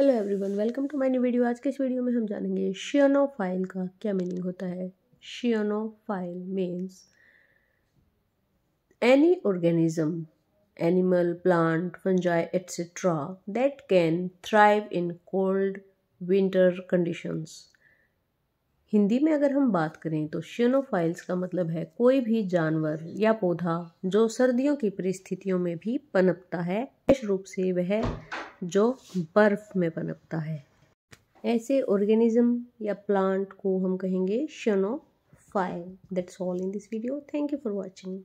hello everyone welcome to my new video आज के इस वीडियो में हम जानेंगे शियनो फाइल का क्या मीनिंग होता है chionophile means any organism animal plant fungi etcetera that can thrive in cold winter conditions Hindi में अगर हम बात करें तो शियनोफाइल्स का मतलब है कोई भी जानवर या पौधा जो सर्दियों की परिस्थितियों में भी पनपता है विशेष रूप से वह जो बर्फ में पनपता है ऐसे ऑर्गेनिज्म या प्लांट को हम कहेंगे chionophile that's all in this video thank you for watching